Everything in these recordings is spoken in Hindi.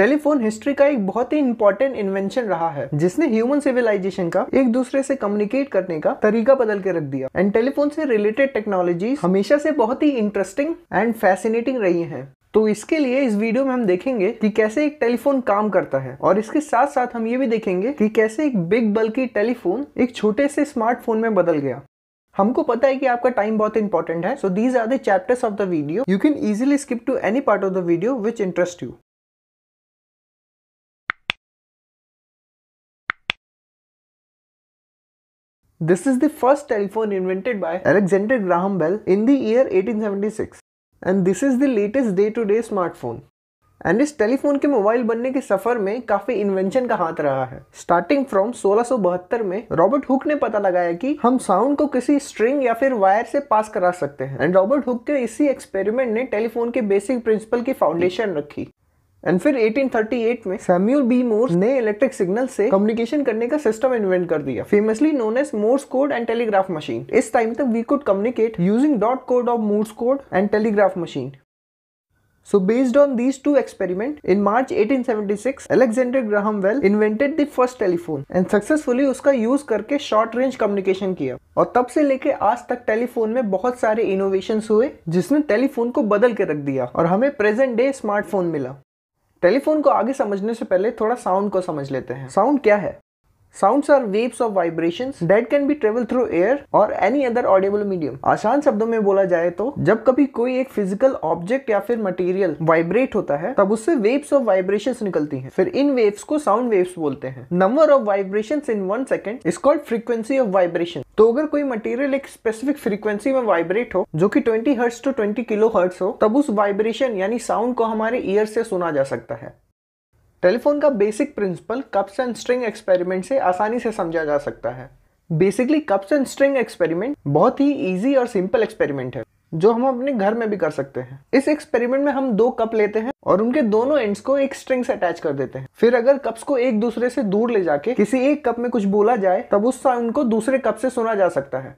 टेलीफोन हिस्ट्री का एक बहुत ही इंपॉर्टेंट इन्वेंशन रहा है जिसने ह्यूमन सिविलाइजेशन का एक दूसरे से कम्युनिकेट करने का तरीका बदल के रख दिया एंड टेलीफोन से रिलेटेड टेक्नोलॉजी हमेशा से बहुत ही इंटरेस्टिंग एंड फैसिनेटिंग रही है तो इसके लिए इस वीडियो में हम देखेंगे कि कैसे एक टेलीफोन काम करता है और इसके साथ साथ हम ये भी देखेंगे कि कैसे एक बिग बल्कि टेलीफोन एक छोटे से स्मार्टफोन में बदल गया हमको पता है कि आपका टाइम बहुत इंपॉर्टेंट है so these are the chapters of the video you can easily skip to any part of the video which interest you This is the first telephone invented by Alexander Graham Bell in the year 1876 and this is the latest day to day smartphone. And इस टेलीफोन के मोबाइल बनने के सफर में काफी इन्वेंशन का हाथ रहा है स्टार्टिंग फ्रॉम 1672 में रॉबर्ट हुक ने पता लगाया कि हम साउंड को किसी स्ट्रिंग या फिर वायर से पास करा सकते हैं एंड रॉबर्ट हुक के इसी एक्सपेरिमेंट ने टेलीफोन के बेसिक प्रिंसिपल की फाउंडेशन रखी एंड फिर 1838 में सैम्यूल बी मोर्स ने इलेक्ट्रिक सिग्नल से कम्युनिकेशन करने का सिस्टम इन्वेंट कर दिया famously known as Morse code and telegraph machine इस टाइम तक we could communicate using dot code of Morse code and telegraph machine so based on these two experiment in March 1876, Alexander Graham Bell invented the first telephone and successfully उसका यूज करके शॉर्ट रेंज कम्युनिकेशन किया और तब से लेके आज तक टेलीफोन में बहुत सारे इनोवेशन हुए जिसने टेलीफोन को बदल के रख दिया और हमें प्रेजेंट डे स्मार्टफोन मिला टेलीफोन को आगे समझने से पहले थोड़ा साउंड को समझ लेते हैं साउंड क्या है sounds are waves of vibration that can be travel through air और एनी अदर ऑडिबल मीडियम आसान शब्दों में बोला जाए तो जब कभी कोई एक फिजिकल ऑब्जेक्ट या फिर मटेरियल वाइब्रेट होता है तब उससे वेव्स ऑफ वाइब्रेशन निकलती है फिर इन वेव्स को साउंड वेव्स बोलते हैं number of vibration in one second is called frequency of vibration तो अगर कोई मटेरियल एक स्पेसिफिक फ्रीक्वेंसी में वाइब्रेट हो जो कि 20 हर्ट्स टू 20 किलो हर्ट्स हो तब उस वाइब्रेशन यानी साउंड को हमारे ईयर से सुना जा सकता है टेलीफोन का basic principle cups and string experiment से आसानी से समझा जा सकता है basically cups and string experiment बहुत ही ईजी और सिंपल एक्सपेरिमेंट है जो हम अपने घर में भी कर सकते हैं इस एक्सपेरिमेंट में हम दो कप लेते हैं और उनके दोनों एंड्स को एक स्ट्रिंग से अटैच कर देते हैं फिर अगर कप्स को एक दूसरे से दूर ले जाके किसी एक कप में कुछ बोला जाए तब उस साउंड को दूसरे कप से सुना जा सकता है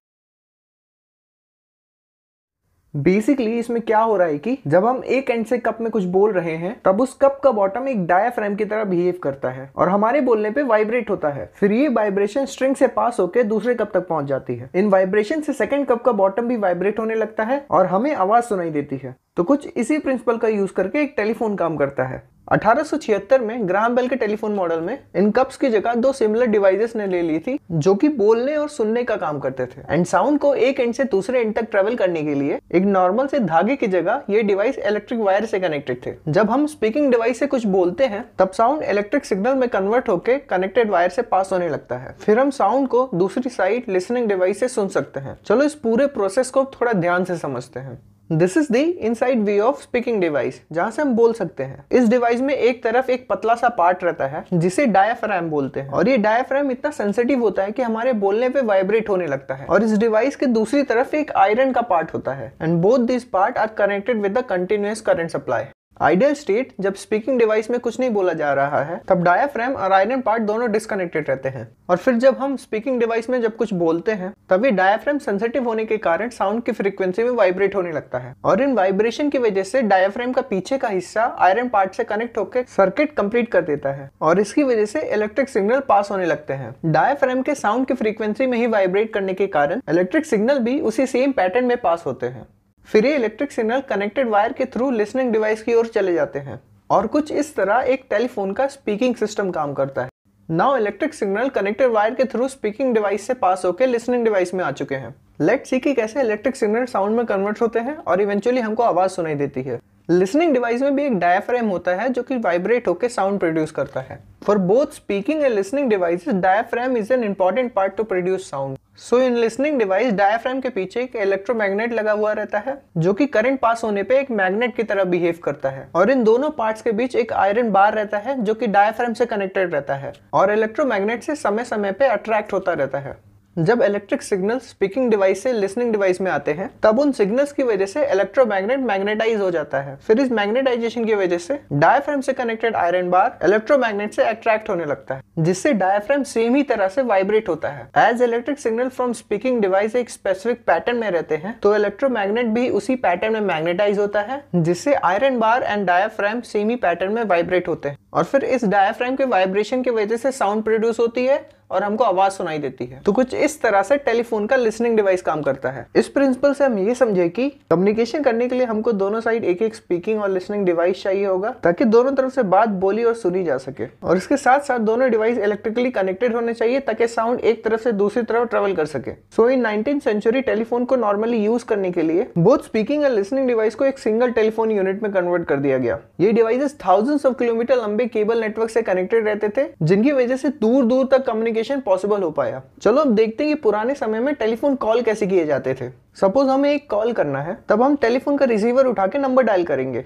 बेसिकली इसमें क्या हो रहा है कि जब हम एक एंड से कप में कुछ बोल रहे हैं तब उस कप का बॉटम एक डायफ्रेम की तरह बिहेव करता है और हमारे बोलने पे वाइब्रेट होता है फिर ये वाइब्रेशन स्ट्रिंग से पास होकर दूसरे कप तक पहुंच जाती है इन वाइब्रेशन से सेकंड कप का बॉटम भी वाइब्रेट होने लगता है और हमें आवाज सुनाई देती है तो कुछ इसी प्रिंसिपल का यूज करके एक टेलीफोन काम करता है 1876 में ग्राहम बेल के टेलीफोन मॉडल में इन कप्स की जगह दो सिमिलर डिवाइसेस ने ले ली थी जो कि बोलने और सुनने का काम करते थे एंड साउंड को एक एंड से दूसरे एंड तक ट्रेवल करने के लिए एक नॉर्मल से धागे की जगह ये डिवाइस इलेक्ट्रिक वायर से कनेक्टेड थे जब हम स्पीकिंग डिवाइस से कुछ बोलते हैं तब साउंड इलेक्ट्रिक सिग्नल में कन्वर्ट होकर कनेक्टेड वायर से पास होने लगता है फिर हम साउंड को दूसरी साइड लिसनिंग डिवाइस से सुन सकते हैं चलो इस पूरे प्रोसेस को थोड़ा ध्यान से समझते हैं this is the inside way of speaking device जहां से हम बोल सकते हैं इस डिवाइस में एक तरफ एक पतला सा पार्ट रहता है जिसे डायफ्राम बोलते हैं और ये डायफ्राम इतना सेंसिटिव होता है कि हमारे बोलने पे वाइब्रेट होने लगता है और इस डिवाइस के दूसरी तरफ एक आयरन का पार्ट होता है and both this part are connected with the continuous current supply ideal state जब स्पीकिंग डिवाइस में कुछ नहीं बोला जा रहा है तब डायाफ्रेम और आयरन पार्ट दोनों डिस्कनेक्टेड रहते हैं और फिर जब हम स्पीकिंग डिवाइस में जब कुछ बोलते हैं तभी डायाफ्रेम सेंसिटिव होने के कारण साउंड की फ्रीक्वेंसी में वाइब्रेट होने लगता है और इन वाइब्रेशन की वजह से डायाफ्रेम का पीछे का हिस्सा आयरन पार्ट से कनेक्ट होकर सर्किट कंप्लीट कर देता है और इसकी वजह से इलेक्ट्रिक सिग्नल पास होने लगते हैं डायाफ्रेम के साउंड की फ्रीक्वेंसी में ही वाइब्रेट करने के कारण इलेक्ट्रिक सिग्नल भी उसी सेम पैटर्न में पास होते हैं फिर ये इलेक्ट्रिक सिग्नल कनेक्टेड वायर के थ्रू लिसनिंग डिवाइस की ओर चले जाते हैं और कुछ इस तरह एक टेलीफोन का स्पीकिंग सिस्टम काम करता है now electric signal connected wire के थ्रू स्पीकिंग डिवाइस से पास होकर लिसनिंग डिवाइस में आ चुके हैं लेट सी कि कैसे इलेक्ट्रिक सिग्नल साउंड में कन्वर्ट होते हैं और इवेंचुअली हमको आवाज सुनाई देती है लिसनिंग डिवाइस में भी एक डायफ्रेम होता है जो कि वाइब्रेट होकर साउंड प्रोड्यूस करता है for both speaking and listening devices diaphragm is an important part to produce sound so in listening device diaphragm के पीछे एक इलेक्ट्रोमैग्नेट लगा हुआ रहता है जो कि करंट पास होने पे एक मैग्नेट की तरह बिहेव करता है और इन दोनों पार्ट्स के बीच एक आयरन बार रहता है जो कि डायफ्रेम से कनेक्टेड रहता है और इलेक्ट्रोमैग्नेट से समय समय पे अट्रैक्ट होता रहता है जब इलेक्ट्रिक सिग्नल स्पीकिंग डिवाइस से लिसनिंग डिवाइस में आते हैं तब उन सिग्नल्स की वजह से इलेक्ट्रोमैग्नेट मैग्नेटाइज हो जाता है फिर इस मैग्नेटाइजेशन की वजह से डायफ्रेम से कनेक्टेड आयरन बार इलेक्ट्रोमैग्नेट से अट्रैक्ट होने लगता है जिससे डायफ्रेम सेम ही तरह से वाइब्रेट होता है as electric signal from speaking device एक स्पेसिफिक पैटर्न में रहते हैं तो इलेक्ट्रोमैग्नेट भी उसी पैटर्न में मैग्नेटाइज होता है जिससे iron bar and diaphragm same ही पैटर्न में वाइब्रेट होते हैं और फिर इस डायफ्रेम के वाइब्रेशन की वजह से साउंड प्रोड्यूस होती है और हमको आवाज सुनाई देती है तो कुछ इस तरह से टेलीफोन का लिसनिंग डिवाइस काम करता है इस प्रिंसिपल से हम ये समझे कि कम्युनिकेशन करने के लिए हमको दोनों साइड एक एक स्पीकिंग और लिसनिंग डिवाइस चाहिए होगा ताकि दोनों तरफ से बात बोली और सुनी जा सके और इसके साथ साथ दोनों डिवाइस इलेक्ट्रिकली कनेक्टेड होने चाहिए ताकि साउंड एक तरफ से दूसरी तरफ ट्रेवल कर सके so in nineteen century telephone को नॉर्मली यूज करने के लिए बोथ स्पीकिंग और लिसनिंग डिवाइस को एक सिंगल टेलीफोन यूनिट में कन्वर्ट कर दिया गया ये डिवाइसेस थाउजेंड्स ऑफ किलोमीटर लंबे केबल नेटवर्क से कनेक्टेड रहते थे जिनकी वजह से दूर दूर तक कम्युनिकेशन कम्युनिकेशन पॉसिबल हो पाया चलो अब देखते हैं कि पुराने समय में टेलीफोन कॉल कैसे किए जाते थे सपोज हमें एक कॉल करना है तब हम टेलीफोन का रिसीवर उठा के नंबर डायल करेंगे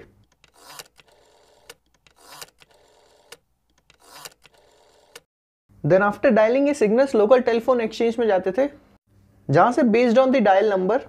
देन आफ्टर डायलिंग ये सिग्नल्स लोकल टेलीफोन एक्सचेंज में जाते थे जहां से based on the dial number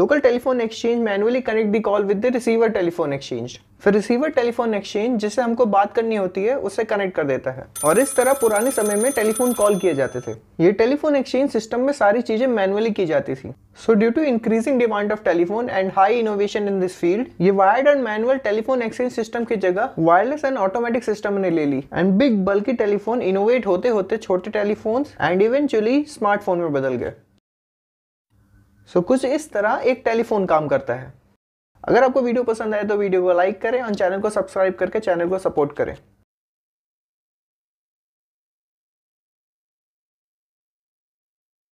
local telephone exchange manually connect the call with the receiver telephone exchange फिर रिसीवर टेलीफोन एक्सचेंज जिससे हमको बात करनी होती है उससे कनेक्ट कर देता है और इस तरह पुराने समय में टेलीफोन कॉल किए जाते थे ये टेलीफोन एक्सचेंज सिस्टम में सारी चीजें मैनुअली की जाती थी so due to increasing demand of telephone and high innovation in this field ये wired and manual telephone exchange system की जगह वायरलेस एंड ऑटोमेटिक सिस्टम ने ले ली एंड बिग बल्कि टेलीफोन इनोवेट होते होते छोटे टेलीफोन एंड इवेंचुअली स्मार्टफोन में बदल गए सो so, कुछ इस तरह एक टेलीफोन काम करता है अगर आपको वीडियो पसंद आए तो वीडियो को लाइक करें और चैनल को सब्सक्राइब करके चैनल को सपोर्ट करें